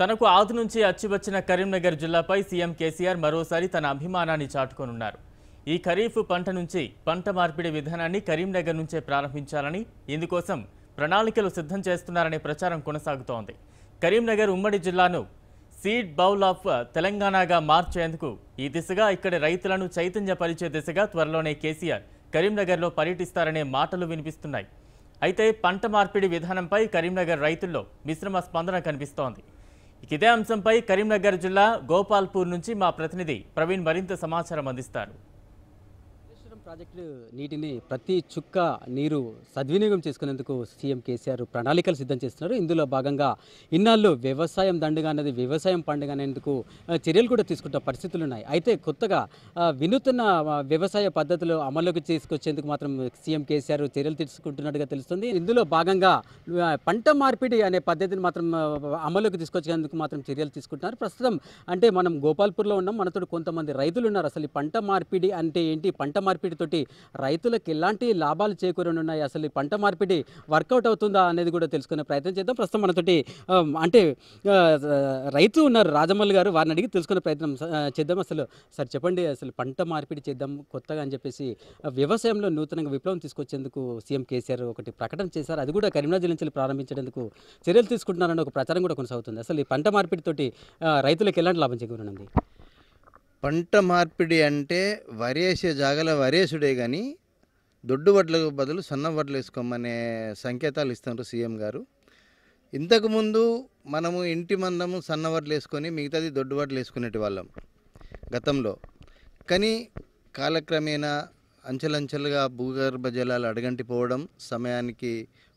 తనకు ఆది నుంచి అచ్చివచ్చిన కరీంనగర్ జిల్లాపై సీఎం కేసీఆర్ మరోసారి తన అభిమానాన్ని చాటుకోనున్నారు ఈ ఖరీఫ్ పంట నుంచి పంట మార్పిడి విధానాన్ని కరీంనగర్ నుంచే ప్రారంభించాలని ఇందుకోసం ప్రణాళికలు సిద్ధం చేస్తున్నారనే ప్రచారం కొనసాగుతోంది కరీంనగర్ ఉమ్మడి జిల్లాను సీడ్ బౌల్ ఆఫ్ తెలంగాణగా మార్చేందుకు ఈ దిశగా ఇక్కడి రైతులను చైతన్యపరిచే దిశగా త్వరలోనే కేసీఆర్ కరీంనగర్లో పర్యటిస్తారనే మాటలు వినిపిస్తున్నాయి అయితే పంట మార్పిడి విధానంపై కరీంనగర్ రైతుల్లో మిశ్రమ స్పందన కనిపిస్తోంది ఇదే అంశంపై కరీంనగర్ జిల్లా గోపాల్పూర్ నుంచి మా ప్రతినిధి ప్రవీణ్ మరింత సమాచారం అందిస్తారు ప్రాజెక్టు నీటిని ప్రతి చుక్క నీరు సద్వినియోగం చేసుకునేందుకు సీఎం కేసీఆర్ ప్రణాళికలు సిద్ధం చేస్తున్నారు ఇందులో భాగంగా ఇన్నాళ్ళు వ్యవసాయం దండగా అనేది వ్యవసాయం పండుగ అనేందుకు చర్యలు కూడా తీసుకుంటున్న పరిస్థితులు ఉన్నాయి అయితే కొత్తగా వినూత్న వ్యవసాయ పద్ధతులు అమల్లోకి తీసుకొచ్చేందుకు మాత్రం సీఎం కేసీఆర్ చర్యలు తీసుకుంటున్నట్టుగా తెలుస్తుంది ఇందులో భాగంగా పంట మార్పిడి అనే పద్ధతిని మాత్రం అమల్లోకి తీసుకొచ్చేందుకు మాత్రం చర్యలు తీసుకుంటున్నారు ప్రస్తుతం అంటే మనం గోపాల్పూర్లో ఉన్నాం మనతో కొంతమంది రైతులు ఉన్నారు అసలు పంట మార్పిడి అంటే ఏంటి పంట మార్పిడి తోటి రైతులకు ఎలాంటి లాభాలు చేకూరనున్నాయి అసలు ఈ పంట మార్పిడి వర్కౌట్ అవుతుందా అనేది కూడా తెలుసుకునే ప్రయత్నం చేద్దాం ప్రస్తుతం మనతోటి అంటే రైతు ఉన్నారు రాజమల్లి గారు వారిని అడిగి తెలుసుకునే ప్రయత్నం చేద్దాం అసలు సార్ చెప్పండి అసలు పంట మార్పిడి చేద్దాం కొత్తగా అని చెప్పేసి వ్యవసాయంలో నూతనంగా విప్లవం తీసుకొచ్చేందుకు సీఎం కేసీఆర్ ఒకటి ప్రకటన చేశారు అది కూడా కరీంనగర్ జిల్లా నుంచి ప్రారంభించేందుకు చర్యలు తీసుకుంటున్నారని ఒక ప్రచారం కూడా కొనసాగుతుంది అసలు ఈ పంట మార్పిడితోటి రైతులకు ఎలాంటి లాభం చేకూరనుంది పంట మార్పిడి అంటే వరేసే జాగల వరేసుడే కానీ దొడ్డు వడ్లకు బదులు సన్న వడ్లు వేసుకోమనే సంకేతాలు ఇస్తున్నారు సీఎం గారు ఇంతకుముందు మనము ఇంటి మందము సన్న వడ్లు వేసుకొని మిగతాది దొడ్డు వడ్లు వేసుకునేటి వాళ్ళం గతంలో కానీ కాలక్రమేణా అంచెలంచెలుగా భూగర్భ జలాలు అడగంటిపోవడం సమయానికి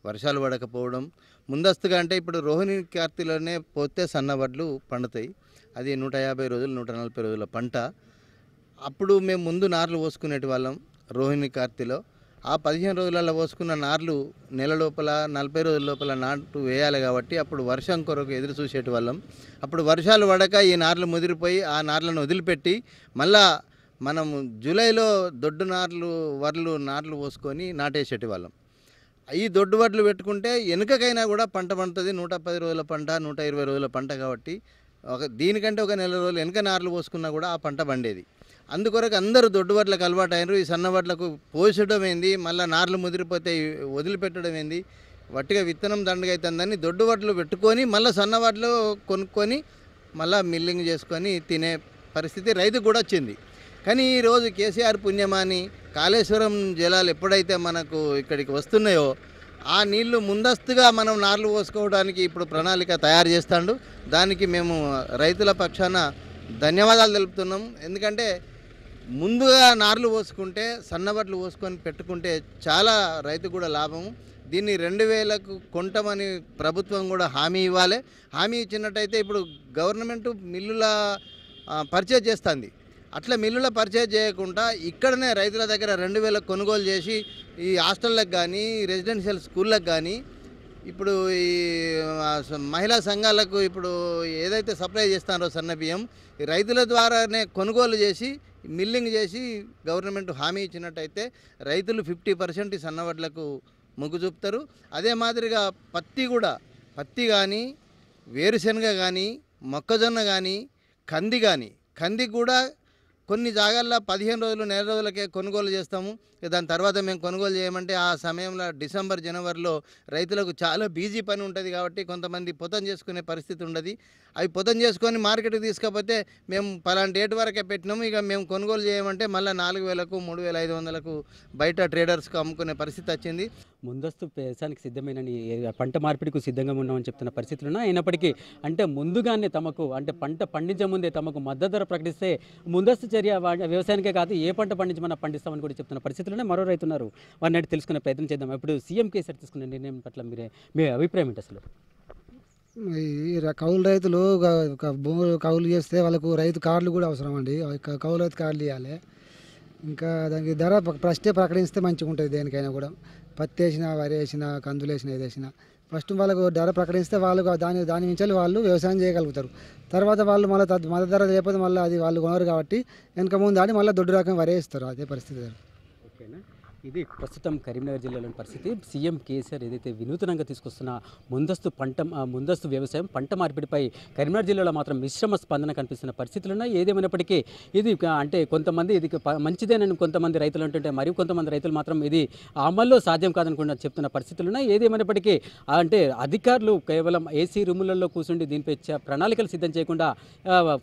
వర్షాలు పడకపోవడం ముందస్తుగా అంటే ఇప్పుడు రోహిణి కార్తీలోనే పోతే సన్నవడ్లు పండుతాయి అది నూట యాభై రోజులు నూట నలభై రోజుల పంట అప్పుడు మేము ముందు నార్లు పోసుకునేటి వాళ్ళం రోహిణి కార్తీలో ఆ పదిహేను రోజులలో పోసుకున్న నార్లు నెల లోపల నలభై రోజుల లోపల నాటు వేయాలి కాబట్టి అప్పుడు వర్షం కొరకు ఎదురు చూసేటి వాళ్ళం అప్పుడు వర్షాలు పడక ఈ నార్లు ముదిరిపోయి ఆ నార్లను వదిలిపెట్టి మళ్ళా మనం జూలైలో దొడ్డు నాట్లు వడ్లు నాట్లు పోసుకొని నాటేసేటి వాళ్ళం ఈ దొడ్డు వడ్లు పెట్టుకుంటే వెనుకకైనా కూడా పంట పండుతుంది నూట పది రోజుల పంట నూట ఇరవై రోజుల పంట కాబట్టి ఒక దీనికంటే ఒక నెల రోజులు వెనుక నార్లు పోసుకున్నా కూడా ఆ పంట పండేది అందుకొరకు అందరూ దొడ్డు వడ్లకు అలవాటు అయినారు ఈ సన్న వడ్లకు పోసడం ఏంది మళ్ళీ నార్లు ముదిరిపోతే వదిలిపెట్టడం ఏంది వట్టిగా విత్తనం దండగైతుందని దొడ్డు వడ్లు పెట్టుకొని మళ్ళీ సన్న వడ్లు కొనుక్కొని మళ్ళీ మిల్లింగ్ చేసుకొని తినే పరిస్థితి రైతుకు కూడా వచ్చింది కానీ ఈరోజు కేసీఆర్ పుణ్యమాని కాళేశ్వరం జలాలు ఎప్పుడైతే మనకు ఇక్కడికి వస్తున్నాయో ఆ నీళ్లు ముందస్తుగా మనం నార్లు పోసుకోవడానికి ఇప్పుడు ప్రణాళిక తయారు చేస్తాడు దానికి మేము రైతుల పక్షాన ధన్యవాదాలు తెలుపుతున్నాం ఎందుకంటే ముందుగా నార్లు పోసుకుంటే సన్నబట్లు పోసుకొని పెట్టుకుంటే చాలా రైతు కూడా లాభం దీన్ని రెండు వేలకు కొంటమని ప్రభుత్వం కూడా హామీ ఇవ్వాలి హామీ ఇచ్చినట్టయితే ఇప్పుడు గవర్నమెంట్ మిల్లుల పర్చేజ్ చేస్తుంది అట్లా మిల్లుల పర్చేజ్ చేయకుండా ఇక్కడనే రైతుల దగ్గర రెండు వేల కొనుగోలు చేసి ఈ హాస్టళ్ళకు కానీ రెసిడెన్షియల్ స్కూళ్ళకు కానీ ఇప్పుడు ఈ మహిళా సంఘాలకు ఇప్పుడు ఏదైతే సప్లై చేస్తారో సన్నబియ్యం రైతుల ద్వారానే కొనుగోలు చేసి మిల్లింగ్ చేసి గవర్నమెంట్ హామీ ఇచ్చినట్టయితే రైతులు ఫిఫ్టీ పర్సెంట్ సన్నవడ్లకు మొగ్గు చూపుతారు అదే మాదిరిగా పత్తి కూడా పత్తి కానీ వేరుశనగ కానీ మొక్కజొన్న కానీ కంది కానీ కంది కూడా కొన్ని జాగాల్లో పదిహేను రోజులు నెల రోజులకే కొనుగోలు చేస్తాము దాని తర్వాత మేము కొనుగోలు చేయమంటే ఆ సమయంలో డిసెంబర్ జనవరిలో రైతులకు చాలా బిజీ పని ఉంటుంది కాబట్టి కొంతమంది పొతం చేసుకునే పరిస్థితి ఉండదు అవి పొతం చేసుకొని మార్కెట్కి తీసుకపోతే మేము పలాంటి డేట్ వరకే పెట్టినాము ఇక మేము కొనుగోలు చేయమంటే మళ్ళీ నాలుగు వేలకు మూడు వేల ఐదు వందలకు బయట ట్రేడర్స్కు అమ్ముకునే పరిస్థితి వచ్చింది ముందస్తు వ్యవసాయానికి సిద్ధమైన పంట మార్పిడికి సిద్ధంగా ఉన్నామని చెప్తున్న పరిస్థితులు ఉన్నాయి అయినప్పటికీ అంటే ముందుగానే తమకు అంటే పంట పండించే ముందే తమకు మద్దతు ధర ప్రకటిస్తే ముందస్తు చర్య వ్యవసాయానికే కాదు ఏ పంట పండించమన్నా పండిస్తామని కూడా చెప్తున్న పరిస్థితుల్లోనే మరో రైతు ఉన్నారు వారిని తెలుసుకునే ప్రయత్నం చేద్దాం ఇప్పుడు సీఎం కేసీఆర్ తీసుకున్న నిర్ణయం పట్ల మీరే మీ అభిప్రాయం ఏంటి అసలు ఈ కౌలు రైతులు భూములు కౌలు చేస్తే వాళ్ళకు రైతు కార్డులు కూడా అవసరం అండి కౌలు రైతు కార్డులు ఇవ్వాలి ఇంకా దానికి ధర ప్రశ్నే ప్రకటిస్తే మంచిగా ఉంటుంది దేనికైనా కూడా పత్తి వేసినా వరి వేసినా కందులు వేసినా ఏది వేసినా ఫస్ట్ వాళ్ళకు ధర ప్రకటిస్తే వాళ్ళు దాని దాని మించాలి వాళ్ళు వ్యవసాయం చేయగలుగుతారు తర్వాత వాళ్ళు మళ్ళీ మద్దతు ధర లేకపోతే మళ్ళీ అది వాళ్ళు కొనరు కాబట్టి వెనక ముందు ఆడి మళ్ళీ దొడ్డు రకం వరేస్తారు అదే పరిస్థితి ఇది ప్రస్తుతం కరీంనగర్ జిల్లాలోని పరిస్థితి సీఎం కేసీఆర్ ఏదైతే వినూతనంగా తీసుకొస్తున్న ముందస్తు పంట ముందస్తు వ్యవసాయం పంట మార్పిడిపై కరీంనగర్ జిల్లాలో మాత్రం మిశ్రమ స్పందన కనిపిస్తున్న పరిస్థితులు ఉన్నాయి ఏదేమైనప్పటికీ ఇది అంటే కొంతమంది ఇది మంచిదేనని కొంతమంది రైతులు అంటుంటే మరియు కొంతమంది రైతులు మాత్రం ఇది అమల్లో సాధ్యం కాదనుకుంటున్న చెప్తున్న పరిస్థితులు ఉన్నాయి ఏదేమైనప్పటికీ అంటే అధికారులు కేవలం ఏసీ రూములలో కూర్చుండి దీనిపై ప్రణాళికలు సిద్ధం చేయకుండా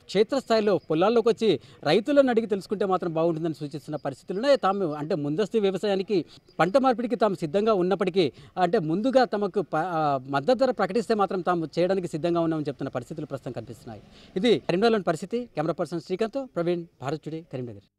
క్షేత్రస్థాయిలో పొలాల్లోకి వచ్చి రైతులను అడిగి తెలుసుకుంటే మాత్రం బాగుంటుందని సూచిస్తున్న పరిస్థితులు ఉన్నాయి తాము అంటే ముందస్తు వ్యవసాయం వ్యవసాయానికి పంట మార్పిడికి తాము సిద్ధంగా ఉన్నప్పటికీ అంటే ముందుగా తమకు మద్దతు ధర ప్రకటిస్తే మాత్రం తాము చేయడానికి సిద్ధంగా ఉన్నామని చెప్తున్న పరిస్థితులు ప్రస్తుతం కనిపిస్తున్నాయి ఇది కరీంనగర్లోని పరిస్థితి కెమెరా పర్సన్ శ్రీకాంత్ ప్రవీణ్ భారత్ చుడే కరీంనగర్